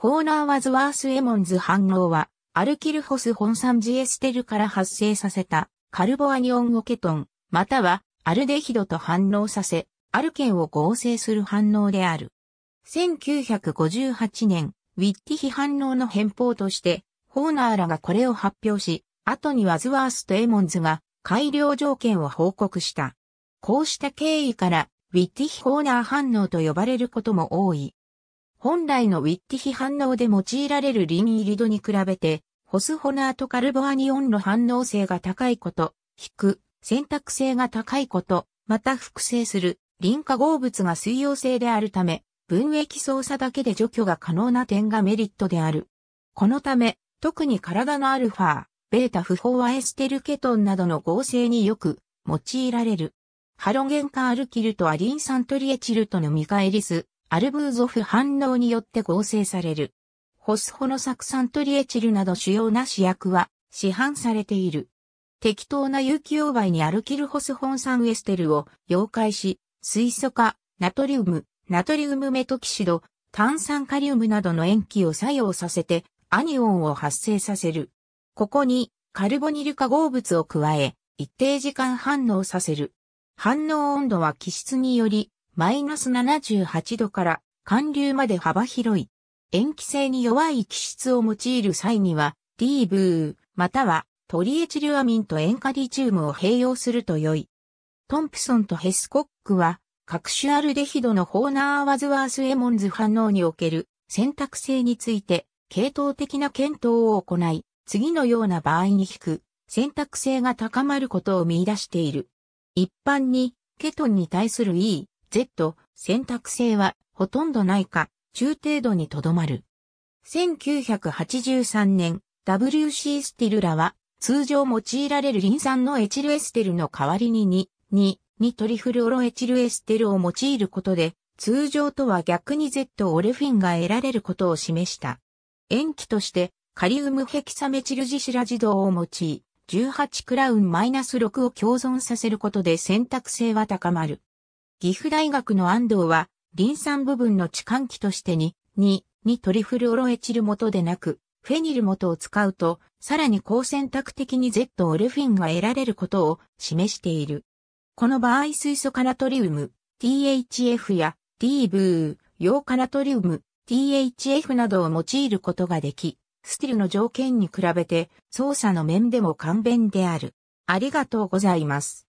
ホーナー・ワズワース・エモンズ反応は、アルキルホス本酸ジエステルから発生させたカルボアニオンオケトン、またはアルデヒドと反応させ、アルケンを合成する反応である。1958年、ウィッティヒ反応の変法として、ホーナーらがこれを発表し、後にワズワースとエモンズが改良条件を報告した。こうした経緯から、ウィッティヒホーナー反応と呼ばれることも多い。本来のウィッティヒ反応で用いられるリンイリドに比べて、ホスホナーとカルボアニオンの反応性が高いこと、引く、選択性が高いこと、また複製する、リン化合物が水溶性であるため、分液操作だけで除去が可能な点がメリットである。このため、特に体のアルファ、ベータ不飽和エステルケトンなどの合成によく用いられる。ハロゲン化アルキルとアリン酸トリエチルトのミカエリス、アルブーゾフ反応によって合成される。ホスホク、酢酸トリエチルなど主要な試薬は市販されている。適当な有機溶媒にアルキルホスホン酸エステルを溶解し、水素化、ナトリウム、ナトリウムメトキシド、炭酸カリウムなどの塩基を作用させてアニオンを発生させる。ここにカルボニル化合物を加え、一定時間反応させる。反応温度は気質によりマイナス78度から寒流まで幅広い。塩基性に弱い気質を用いる際には、D ブー、またはトリエチルアミンと塩化リチウムを併用すると良い。トンプソンとヘスコックは、各種アルデヒドのホーナーワズワースエモンズ反応における選択性について、系統的な検討を行い、次のような場合に引く、選択性が高まることを見出している。一般に、ケトンに対する良い、Z 選択性はほとんどないか、中程度にとどまる。1983年、WC スティルラは通常用いられるリン酸のエチルエステルの代わりに2、2、2トリフルオロエチルエステルを用いることで、通常とは逆に Z オレフィンが得られることを示した。塩基として、カリウムヘキサメチルジシラジドを用い、18クラウンマイナス -6 を共存させることで選択性は高まる。岐阜大学の安藤は、リン酸部分の置換器としてに、2、にトリフルオロエチル元でなく、フェニル元を使うと、さらに高選択的に Z オルフィンが得られることを示している。この場合水素カナトリウム、THF や d ブー、ヨーカナトリウム、THF などを用いることができ、スティルの条件に比べて操作の面でも簡便である。ありがとうございます。